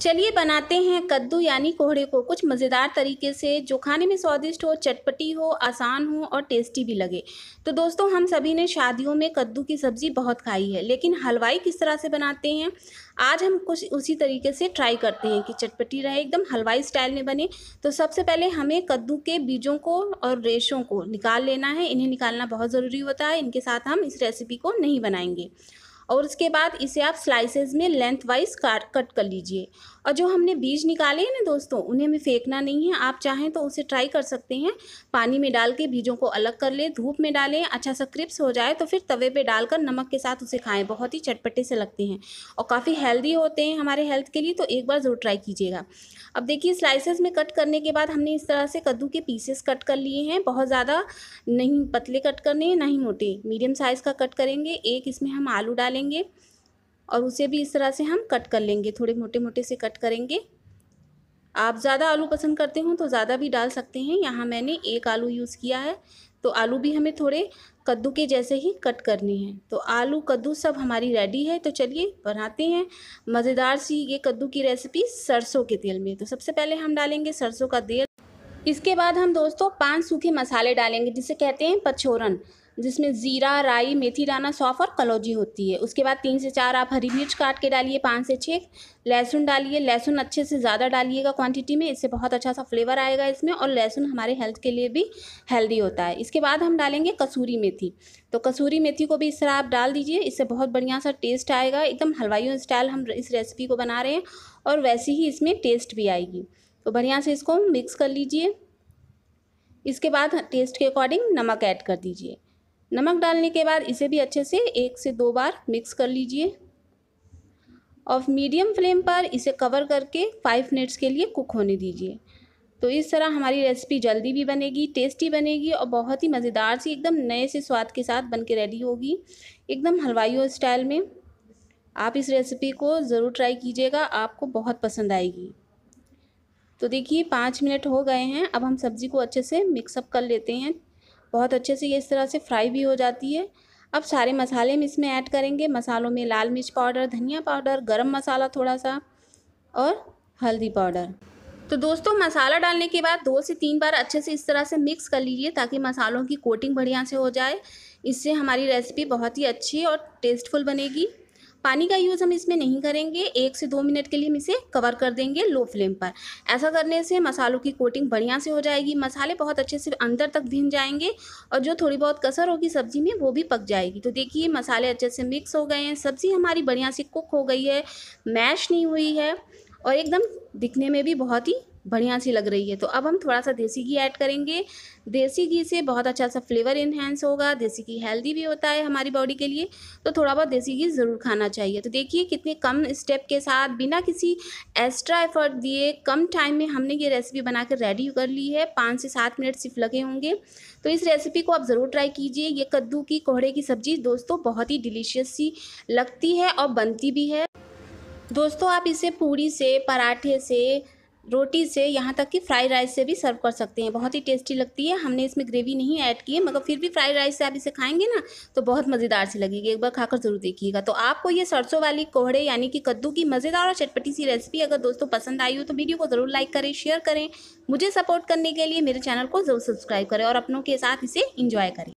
चलिए बनाते हैं कद्दू यानी कोहड़े को कुछ मज़ेदार तरीके से जो खाने में स्वादिष्ट हो चटपटी हो आसान हो और टेस्टी भी लगे तो दोस्तों हम सभी ने शादियों में कद्दू की सब्ज़ी बहुत खाई है लेकिन हलवाई किस तरह से बनाते हैं आज हम कुछ उसी तरीके से ट्राई करते हैं कि चटपटी रहे एकदम हलवाई स्टाइल में बने तो सबसे पहले हमें कद्दू के बीजों को और रेशों को निकाल लेना है इन्हें निकालना बहुत ज़रूरी होता है इनके साथ हम इस रेसिपी को नहीं बनाएंगे और उसके बाद इसे आप स्लाइसेस में लेंथ वाइज काट कट कर लीजिए और जो हमने बीज निकाले हैं ना दोस्तों उन्हें हमें फेंकना नहीं है आप चाहें तो उसे ट्राई कर सकते हैं पानी में डाल के बीजों को अलग कर लें धूप में डालें अच्छा सा क्रिप्स हो जाए तो फिर तवे पर डालकर नमक के साथ उसे खाएँ बहुत ही चटपटे से लगते हैं और काफ़ी हेल्दी होते हैं हमारे हेल्थ के लिए तो एक बार ज़रूर ट्राई कीजिएगा अब देखिए स्लाइसेस में कट करने के बाद हमने इस तरह से कद्दू के पीसेस कट कर लिए हैं बहुत ज़्यादा नहीं पतले कट करने हैं ना ही मोटे मीडियम साइज़ का कट करेंगे एक इसमें हम आलू डालें डालेंगे और उसे भी इस तरह से हम कट कर लेंगे थोड़े मोटे मोटे से कट करेंगे आप ज़्यादा आलू पसंद करते हो तो ज़्यादा भी डाल सकते हैं यहाँ मैंने एक आलू यूज़ किया है तो आलू भी हमें थोड़े कद्दू के जैसे ही कट करने हैं तो आलू कद्दू सब हमारी रेडी है तो चलिए बनाते हैं मज़ेदार सी ये कद्दू की रेसिपी सरसों के तेल में तो सबसे पहले हम डालेंगे सरसों का तेल इसके बाद हम दोस्तों पांच सूखे मसाले डालेंगे जिसे कहते हैं पछोरन जिसमें ज़ीरा राई मेथी दाना सौफ और कलौजी होती है उसके बाद तीन से चार आप हरी मिर्च काट के डालिए पाँच से छः लहसुन डालिए लहसुन अच्छे से ज़्यादा डालिएगा क्वांटिटी में इससे बहुत अच्छा सा फ्लेवर आएगा इसमें और लहसुन हमारे हेल्थ के लिए भी हेल्दी होता है इसके बाद हम डालेंगे कसूरी मेथी तो कसूरी मेथी को भी इस तरह आप डाल दीजिए इससे बहुत बढ़िया सा टेस्ट आएगा एकदम हलवाइयों स्टाइल हम इस रेसिपी को बना रहे हैं और वैसी ही इसमें टेस्ट भी आएगी तो बढ़िया से इसको मिक्स कर लीजिए इसके बाद टेस्ट के अकॉर्डिंग नमक ऐड कर दीजिए नमक डालने के बाद इसे भी अच्छे से एक से दो बार मिक्स कर लीजिए और मीडियम फ्लेम पर इसे कवर करके फाइव मिनट्स के लिए कुक होने दीजिए तो इस तरह हमारी रेसिपी जल्दी भी बनेगी टेस्टी बनेगी और बहुत ही मज़ेदार सी एकदम नए से स्वाद के साथ बन के रेडी होगी एकदम हलवाइयों स्टाइल में आप इस रेसिपी को ज़रूर ट्राई कीजिएगा आपको बहुत पसंद आएगी तो देखिए पाँच मिनट हो गए हैं अब हम सब्ज़ी को अच्छे से मिक्सअप कर लेते हैं बहुत अच्छे से ये इस तरह से फ्राई भी हो जाती है अब सारे मसाले हम इसमें ऐड करेंगे मसालों में लाल मिर्च पाउडर धनिया पाउडर गरम मसाला थोड़ा सा और हल्दी पाउडर तो दोस्तों मसाला डालने के बाद दो से तीन बार अच्छे से इस तरह से मिक्स कर लीजिए ताकि मसालों की कोटिंग बढ़िया से हो जाए इससे हमारी रेसिपी बहुत ही अच्छी और टेस्टफुल बनेगी पानी का यूज़ हम इसमें नहीं करेंगे एक से दो मिनट के लिए हम इसे कवर कर देंगे लो फ्लेम पर ऐसा करने से मसालों की कोटिंग बढ़िया से हो जाएगी मसाले बहुत अच्छे से अंदर तक भीन जाएंगे और जो थोड़ी बहुत कसर होगी सब्ज़ी में वो भी पक जाएगी तो देखिए मसाले अच्छे से मिक्स हो गए हैं सब्ज़ी हमारी बढ़िया से कुक हो गई है मैश नहीं हुई है और एकदम दिखने में भी बहुत ही बढ़िया सी लग रही है तो अब हम थोड़ा सा देसी घी ऐड करेंगे देसी घी से बहुत अच्छा सा फ्लेवर इन्हेंस होगा देसी घी हेल्दी भी होता है हमारी बॉडी के लिए तो थोड़ा बहुत देसी घी ज़रूर खाना चाहिए तो देखिए कितने कम स्टेप के साथ बिना किसी एक्स्ट्रा एफर्ट दिए कम टाइम में हमने ये रेसिपी कर रेडी कर ली है पाँच से सात मिनट सिर्फ लगे होंगे तो इस रेसिपी को आप ज़रूर ट्राई कीजिए ये कद्दू की कोहड़े की सब्ज़ी दोस्तों बहुत ही डिलीशियस सी लगती है और बनती भी है दोस्तों आप इसे पूरी से पराठे से रोटी से यहाँ तक कि फ्राई राइस से भी सर्व कर सकते हैं बहुत ही टेस्टी लगती है हमने इसमें ग्रेवी नहीं ऐड की है मगर फिर भी फ्राई राइस से आप इसे खाएंगे ना तो बहुत मज़ेदार सी लगेगी एक बार खाकर ज़रूर देखिएगा तो आपको ये सरसों वाली कोहड़े यानी कि कद्दू की मज़ेदार और चटपटी सी रेसिपी अगर दोस्तों पसंद आई हो तो वीडियो को ज़रूर लाइक करें शेयर करें मुझे सपोर्ट करने के लिए मेरे चैनल को ज़रूर सब्सक्राइब करें और अपनों के साथ इसे इंजॉय करें